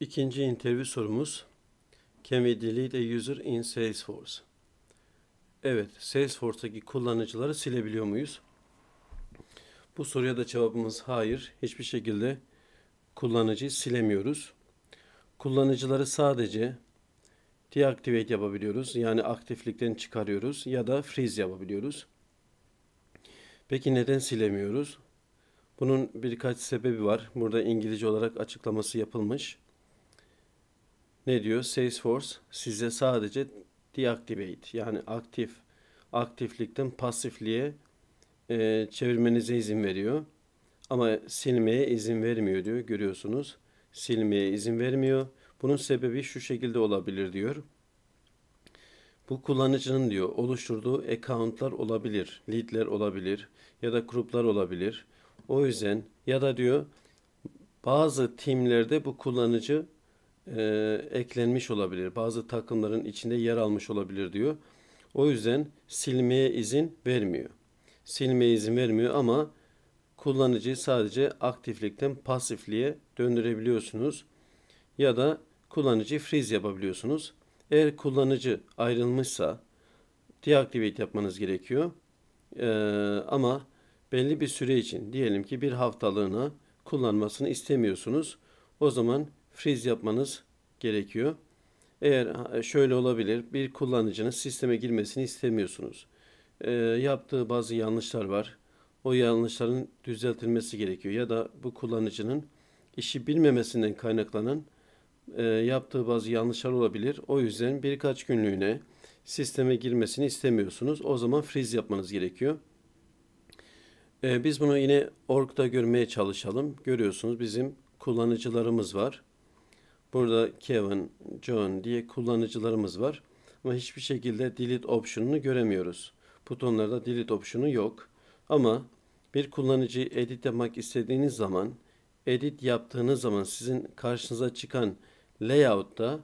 İkinci interview sorumuz Can we delete a user in Salesforce? Evet, Salesforce'taki kullanıcıları silebiliyor muyuz? Bu soruya da cevabımız hayır. Hiçbir şekilde kullanıcıyı silemiyoruz. Kullanıcıları sadece deactivate yapabiliyoruz. Yani aktiflikten çıkarıyoruz ya da freeze yapabiliyoruz. Peki neden silemiyoruz? Bunun birkaç sebebi var. Burada İngilizce olarak açıklaması yapılmış ne diyor? Salesforce size sadece deactivate yani aktif aktiflikten pasifliğe e, çevirmenize izin veriyor. Ama silmeye izin vermiyor diyor. Görüyorsunuz. Silmeye izin vermiyor. Bunun sebebi şu şekilde olabilir diyor. Bu kullanıcının diyor oluşturduğu accountlar olabilir, leadler olabilir ya da gruplar olabilir. O yüzden ya da diyor bazı timlerde bu kullanıcı e, eklenmiş olabilir. Bazı takımların içinde yer almış olabilir diyor. O yüzden silmeye izin vermiyor. Silmeye izin vermiyor ama kullanıcıyı sadece aktiflikten pasifliğe döndürebiliyorsunuz. Ya da kullanıcı freeze yapabiliyorsunuz. Eğer kullanıcı ayrılmışsa deactivate yapmanız gerekiyor. Ee, ama belli bir süre için diyelim ki bir haftalığına kullanmasını istemiyorsunuz. O zaman freeze yapmanız gerekiyor. Eğer şöyle olabilir, bir kullanıcının sisteme girmesini istemiyorsunuz. E, yaptığı bazı yanlışlar var. O yanlışların düzeltilmesi gerekiyor ya da bu kullanıcının işi bilmemesinden kaynaklanan e, yaptığı bazı yanlışlar olabilir. O yüzden birkaç günlüğüne sisteme girmesini istemiyorsunuz. O zaman freeze yapmanız gerekiyor. E, biz bunu yine org'da görmeye çalışalım. Görüyorsunuz bizim kullanıcılarımız var. Burada Kevin, John diye kullanıcılarımız var. Ama hiçbir şekilde delete option'unu göremiyoruz. Butonlarda delete option'u yok. Ama bir kullanıcıyı edit yapmak istediğiniz zaman edit yaptığınız zaman sizin karşınıza çıkan layout'ta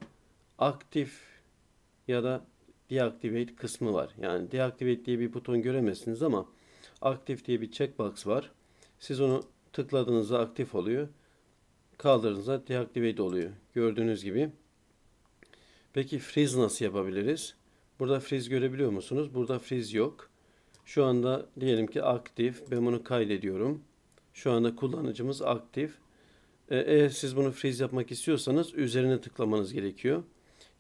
aktif ya da deactivate kısmı var. Yani deactivate diye bir buton göremezsiniz ama aktif diye bir checkbox var. Siz onu tıkladığınızda aktif oluyor kaldırdığınızda deactivate oluyor. Gördüğünüz gibi. Peki freeze nasıl yapabiliriz? Burada freeze görebiliyor musunuz? Burada freeze yok. Şu anda diyelim ki aktif. Ben bunu kaydediyorum. Şu anda kullanıcımız aktif. E, eğer siz bunu freeze yapmak istiyorsanız üzerine tıklamanız gerekiyor.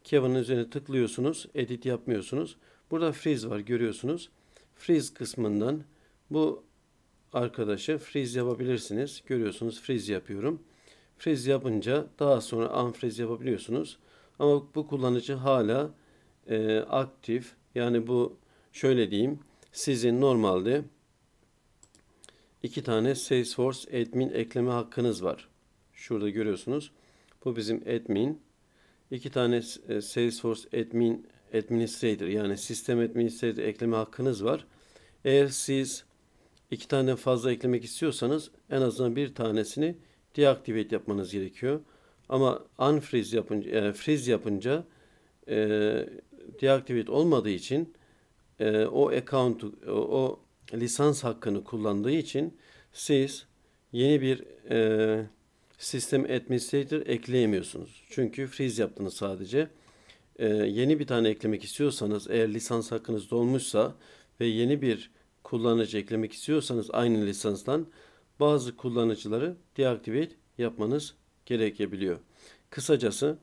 Kevin'in üzerine tıklıyorsunuz. Edit yapmıyorsunuz. Burada freeze var görüyorsunuz. Freeze kısmından bu arkadaşı freeze yapabilirsiniz. Görüyorsunuz freeze yapıyorum. Frez yapınca daha sonra anfrez yapabiliyorsunuz. Ama bu kullanıcı hala e, aktif. Yani bu şöyle diyeyim. Sizin normalde iki tane Salesforce admin ekleme hakkınız var. Şurada görüyorsunuz. Bu bizim admin. İki tane e, Salesforce admin administrator yani sistem administrator ekleme hakkınız var. Eğer siz iki tane fazla eklemek istiyorsanız en azından bir tanesini deactivate yapmanız gerekiyor. Ama unfreeze yapınca, yani e, freeze yapınca e, deactivate olmadığı için e, o account, o, o lisans hakkını kullandığı için siz yeni bir e, sistem administrator ekleyemiyorsunuz. Çünkü freeze yaptınız sadece. E, yeni bir tane eklemek istiyorsanız eğer lisans hakkınız dolmuşsa ve yeni bir kullanıcı eklemek istiyorsanız aynı lisanstan bazı kullanıcıları deactivate yapmanız gerekebiliyor. Kısacası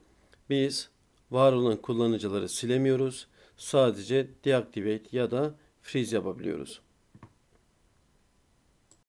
biz var olan kullanıcıları silemiyoruz. Sadece deactivate ya da freeze yapabiliyoruz.